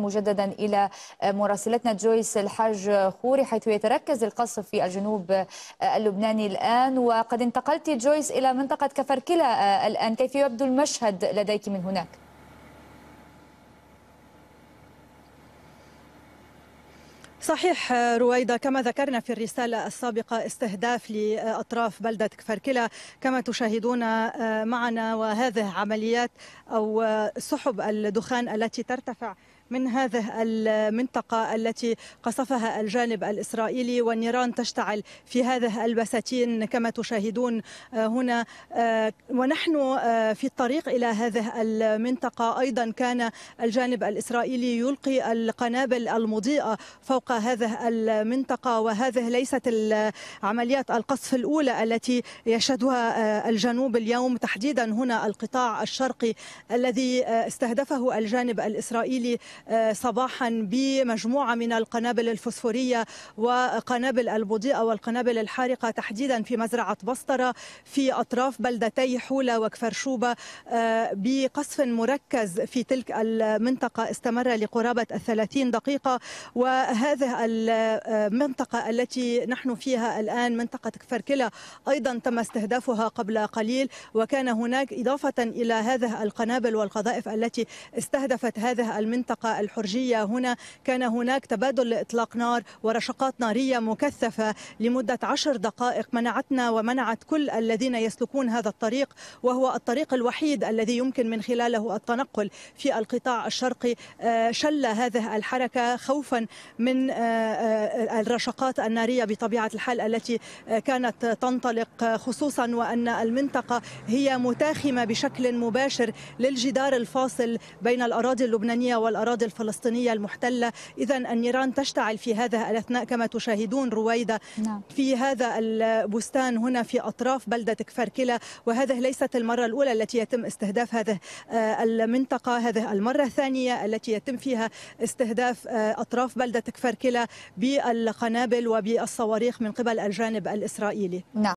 مجددا الى مراسلتنا جويس الحاج خوري حيث يتركز القصف في الجنوب اللبناني الان وقد انتقلت جويس الى منطقه كفركله الان كيف يبدو المشهد لديك من هناك؟ صحيح رويدا كما ذكرنا في الرسالة السابقة استهداف لأطراف بلدة كفركلة كما تشاهدون معنا وهذه عمليات أو سحب الدخان التي ترتفع من هذه المنطقة التي قصفها الجانب الإسرائيلي والنيران تشتعل في هذه البساتين كما تشاهدون آه، هنا آه، ونحن آه، في الطريق إلى هذه المنطقة أيضا كان الجانب الإسرائيلي يلقي القنابل المضيئة فوق هذه المنطقة وهذه ليست عمليات القصف الأولى التي يشهدها الجنوب اليوم تحديدا هنا القطاع الشرقي الذي استهدفه الجانب الإسرائيلي آه، صباحا بمجموعة من القنابل الفسفوريه وقنابل البضيئة والقنابل الحارقة تحديدا في مزرعة بسطرة في أطراف بلدتي حولة وكفرشوبه آه، بقصف مركز في تلك المنطقة استمر لقرابة الثلاثين دقيقة وهذه المنطقة التي نحن فيها الآن منطقة كفركله أيضا تم استهدافها قبل قليل وكان هناك إضافة إلى هذه القنابل والقذائف التي استهدفت هذه المنطقة الحرجية هنا كان هناك تبادل لإطلاق نار ورشقات نارية مكثفة لمدة عشر دقائق منعتنا ومنعت كل الذين يسلكون هذا الطريق وهو الطريق الوحيد الذي يمكن من خلاله التنقل في القطاع الشرقي آه، شل هذه الحركة خوفا من آه، آه، الرشقات النارية بطبيعة الحال التي كانت تنطلق خصوصا وأن المنطقة هي متاخمة بشكل مباشر للجدار الفاصل بين الأراضي اللبنانية والأراضي الأراضي الفلسطينية المحتلة إذا النيران تشتعل في هذا الأثناء كما تشاهدون رويدة نعم. في هذا البستان هنا في أطراف بلدة كفركلة وهذه ليست المرة الأولى التي يتم استهداف هذه آه، المنطقة هذه المرة الثانية التي يتم فيها استهداف آه، أطراف بلدة كفركلة بالقنابل وبالصواريخ من قبل الجانب الإسرائيلي نعم.